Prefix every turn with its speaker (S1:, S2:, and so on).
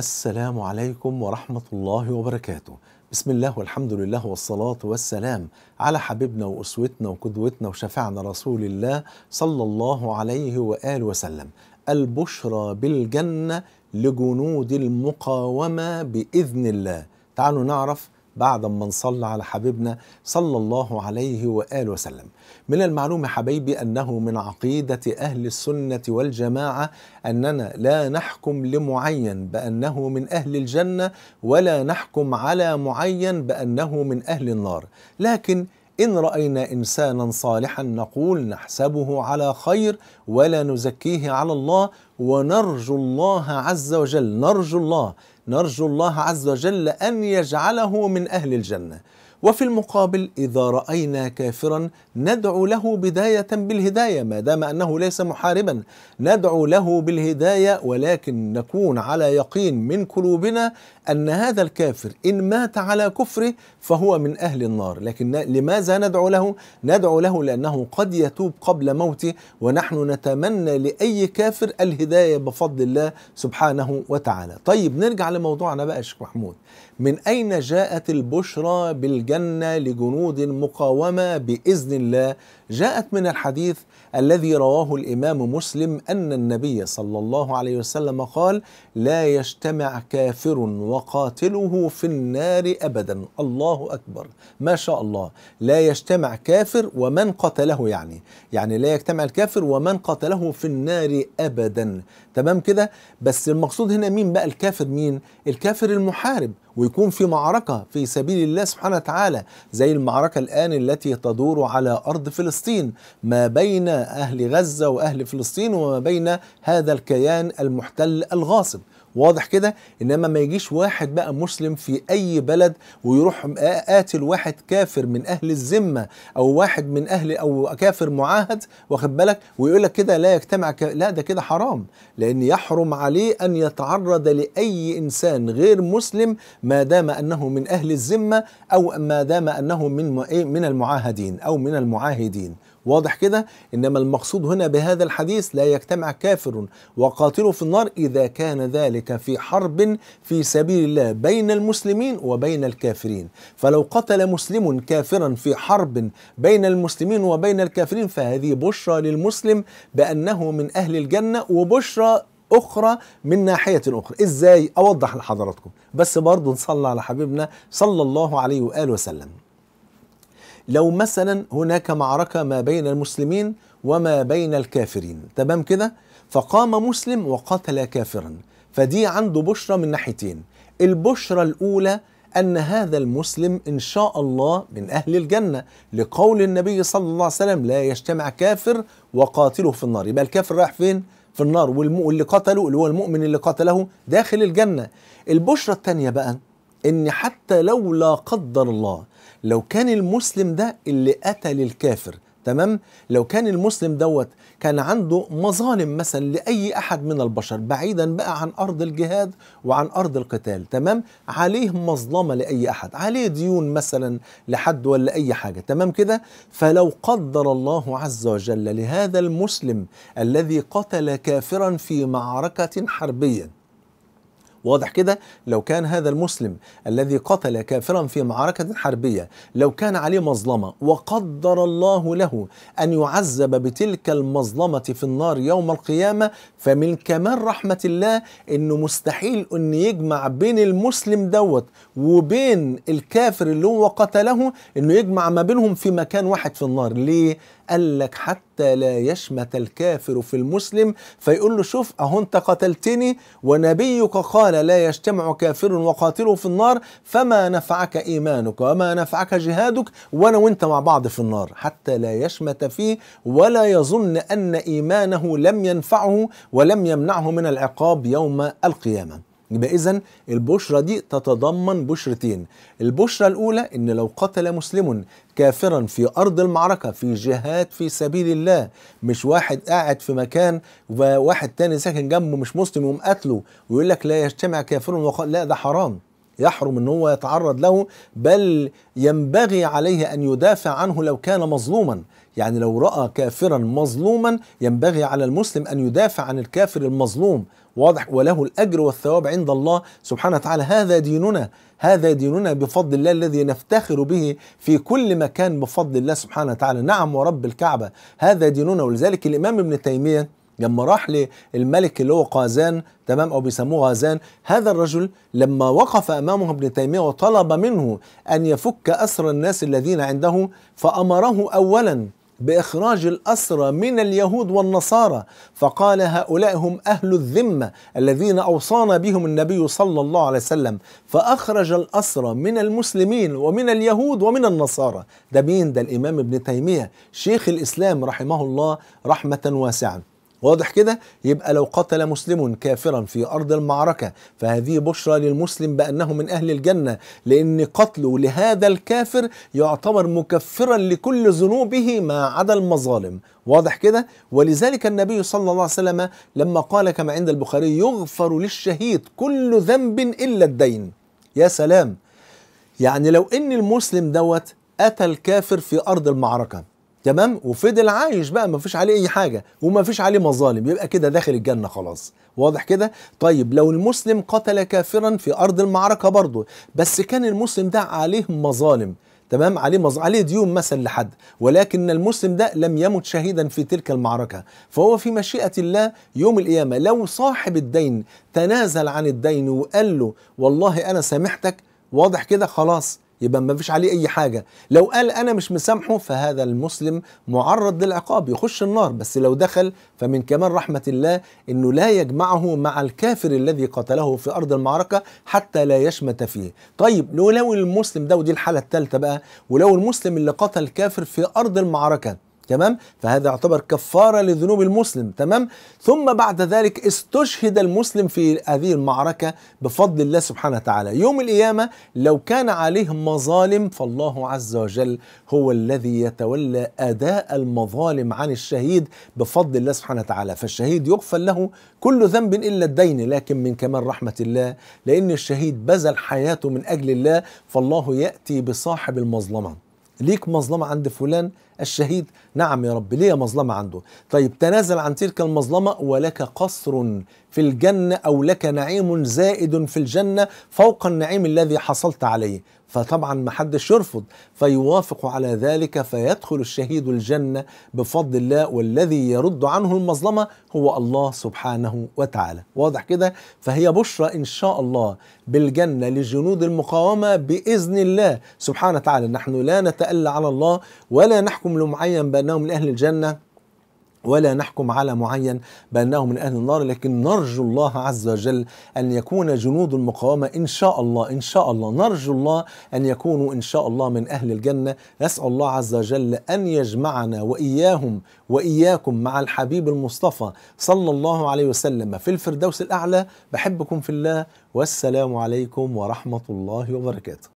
S1: السلام عليكم ورحمة الله وبركاته بسم الله والحمد لله والصلاة والسلام على حبيبنا وأسوتنا وقدوتنا وشفعنا رسول الله صلى الله عليه وآله وسلم البشرى بالجنة لجنود المقاومة بإذن الله تعالوا نعرف بعد ما نصلى على حبيبنا صلى الله عليه وآله وسلم من المعلوم حبيبي أنه من عقيدة أهل السنة والجماعة أننا لا نحكم لمعين بأنه من أهل الجنة ولا نحكم على معين بأنه من أهل النار لكن إن رأينا إنسانا صالحا نقول نحسبه على خير ولا نزكيه على الله ونرجو الله عز وجل نرجو الله نرجو الله عز وجل أن يجعله من أهل الجنة وفي المقابل إذا رأينا كافرا ندعو له بداية بالهداية ما دام أنه ليس محاربا ندعو له بالهداية ولكن نكون على يقين من قلوبنا أن هذا الكافر إن مات على كفره فهو من أهل النار لكن لماذا ندعو له؟ ندعو له لأنه قد يتوب قبل موته ونحن نتمنى لأي كافر الهداية بفضل الله سبحانه وتعالى طيب نرجع لموضوعنا بقى شيخ محمود من أين جاءت البشرى بالجنة الجنة لجنود المقاومة بإذن الله جاءت من الحديث الذي رواه الإمام مسلم أن النبي صلى الله عليه وسلم قال لا يجتمع كافر وقاتله في النار أبدا الله أكبر ما شاء الله لا يجتمع كافر ومن قتله يعني يعني لا يجتمع الكافر ومن قتله في النار أبدا تمام كده بس المقصود هنا مين بقى الكافر مين الكافر المحارب ويكون في معركة في سبيل الله سبحانه وتعالى زي المعركة الآن التي تدور على أرض فلسطين ما بين أهل غزة وأهل فلسطين وما بين هذا الكيان المحتل الغاصب واضح كده انما ما يجيش واحد بقى مسلم في اي بلد ويروح قاتل واحد كافر من اهل الذمه او واحد من اهل او كافر معاهد واخد بالك ويقول لك كده لا يجتمع ك... لا ده كده حرام لان يحرم عليه ان يتعرض لاي انسان غير مسلم ما دام انه من اهل الذمه او ما دام انه من إيه، من المعاهدين او من المعاهدين واضح كده انما المقصود هنا بهذا الحديث لا يجتمع كافر وقاتل في النار اذا كان ذلك في حرب في سبيل الله بين المسلمين وبين الكافرين فلو قتل مسلم كافرا في حرب بين المسلمين وبين الكافرين فهذه بشرى للمسلم بانه من اهل الجنه وبشرى اخرى من ناحيه اخرى ازاي اوضح لحضراتكم بس برضه نصلي على حبيبنا صلى الله عليه واله وسلم لو مثلا هناك معركة ما بين المسلمين وما بين الكافرين تمام كده فقام مسلم وقتل كافرا فدي عنده بشرة من ناحيتين البشرة الأولى أن هذا المسلم إن شاء الله من أهل الجنة لقول النبي صلى الله عليه وسلم لا يجتمع كافر وقاتله في النار يبقى الكافر رايح فين؟ في النار واللي قتله اللي هو المؤمن اللي قتله داخل الجنة البشرة الثانية بقى إن حتى لو لا قدر الله لو كان المسلم ده اللي قتل الكافر تمام لو كان المسلم دوت كان عنده مظالم مثلا لاي احد من البشر بعيدا بقى عن ارض الجهاد وعن ارض القتال تمام عليه مظلمه لاي احد عليه ديون مثلا لحد ولا اي حاجه تمام كده فلو قدر الله عز وجل لهذا المسلم الذي قتل كافرا في معركه حربيه واضح كده لو كان هذا المسلم الذي قتل كافرا في معركة حربية لو كان عليه مظلمة وقدر الله له أن يعذب بتلك المظلمة في النار يوم القيامة فمن كمال رحمة الله أنه مستحيل أن يجمع بين المسلم دوت وبين الكافر اللي هو قتله أنه يجمع ما بينهم في مكان واحد في النار ليه؟ قال لك حتى لا يشمت الكافر في المسلم فيقول له شوف أهو أنت قتلتني ونبيك قال لا يجتمع كافر وقاتله في النار فما نفعك إيمانك وما نفعك جهادك وأنا وأنت مع بعض في النار حتى لا يشمت فيه ولا يظن أن إيمانه لم ينفعه ولم يمنعه من العقاب يوم القيامة يبقى اذا البشرة دي تتضمن بشرتين البشرة الاولى ان لو قتل مسلم كافرا في ارض المعركة في جهاد في سبيل الله مش واحد قاعد في مكان وواحد تاني ساكن جنبه مش مسلم ومقتله ويقول لك لا يجتمع كافر وقال لا ده حرام يحرم ان هو يتعرض له بل ينبغي عليه ان يدافع عنه لو كان مظلوما يعني لو رأى كافرا مظلوما ينبغي على المسلم أن يدافع عن الكافر المظلوم واضح وله الأجر والثواب عند الله سبحانه وتعالى هذا ديننا هذا ديننا بفضل الله الذي نفتخر به في كل مكان بفضل الله سبحانه وتعالى نعم ورب الكعبة هذا ديننا ولذلك الإمام ابن تيمية لما راح للملك اللي هو قازان تمام او بيسموه غازان هذا الرجل لما وقف امامه ابن تيميه وطلب منه ان يفك اسر الناس الذين عنده فامره اولا باخراج الاسرى من اليهود والنصارى فقال هؤلاء هم اهل الذمه الذين اوصانا بهم النبي صلى الله عليه وسلم فاخرج الاسرى من المسلمين ومن اليهود ومن النصارى ده مين ده الامام ابن تيميه شيخ الاسلام رحمه الله رحمه واسعه واضح كده يبقى لو قتل مسلم كافرا في أرض المعركة فهذه بشرى للمسلم بأنه من أهل الجنة لأن قتله لهذا الكافر يعتبر مكفرا لكل ذنوبه ما عدا المظالم واضح كده ولذلك النبي صلى الله عليه وسلم لما قال كما عند البخاري يغفر للشهيد كل ذنب إلا الدين يا سلام يعني لو ان المسلم دوت اتى الكافر في ارض المعركه تمام وفضل عايش بقى ما فيش عليه اي حاجه وما فيش عليه مظالم يبقى كده داخل الجنه خلاص واضح كده طيب لو المسلم قتل كافرا في ارض المعركه برضه بس كان المسلم ده عليه مظالم تمام عليه مز... عليه ديون مثلا لحد ولكن المسلم ده لم يمت شهيدا في تلك المعركه فهو في مشيئه الله يوم القيامه لو صاحب الدين تنازل عن الدين وقال له والله انا سامحتك واضح كده خلاص يبقى ما فيش عليه اي حاجه لو قال انا مش مسامحه فهذا المسلم معرض للعقاب يخش النار بس لو دخل فمن كمال رحمه الله انه لا يجمعه مع الكافر الذي قتله في ارض المعركه حتى لا يشمت فيه طيب لو المسلم ده ودي الحاله الثالثه بقى ولو المسلم اللي قتل كافر في ارض المعركه تمام فهذا يعتبر كفارة لذنوب المسلم تمام ثم بعد ذلك استشهد المسلم في هذه المعركة بفضل الله سبحانه وتعالى يوم القيامة لو كان عليه مظالم فالله عز وجل هو الذي يتولى أداء المظالم عن الشهيد بفضل الله سبحانه وتعالى فالشهيد يغفل له كل ذنب إلا الدين لكن من كمال رحمة الله لأن الشهيد بذل حياته من أجل الله فالله يأتي بصاحب المظلمة ليك مظلمة عند فلان الشهيد نعم يا رب ليه مظلمة عنده طيب تنازل عن تلك المظلمة ولك قصر في الجنة أو لك نعيم زائد في الجنة فوق النعيم الذي حصلت عليه فطبعا ما حدش يرفض فيوافق على ذلك فيدخل الشهيد الجنة بفضل الله والذي يرد عنه المظلمة هو الله سبحانه وتعالى واضح كده فهي بشرى إن شاء الله بالجنة لجنود المقاومة بإذن الله سبحانه وتعالى نحن لا نتألى على الله ولا نحكم نحكم لمعين بأنه من أهل الجنة ولا نحكم على معين بأنه من أهل النار لكن نرجو الله عز وجل أن يكون جنود المقاومة إن شاء الله إن شاء الله نرجو الله أن يكونوا إن شاء الله من أهل الجنة نسأل الله عز وجل أن يجمعنا وإياهم وإياكم مع الحبيب المصطفى صلى الله عليه وسلم في الفردوس الأعلى بحبكم في الله والسلام عليكم ورحمة الله وبركاته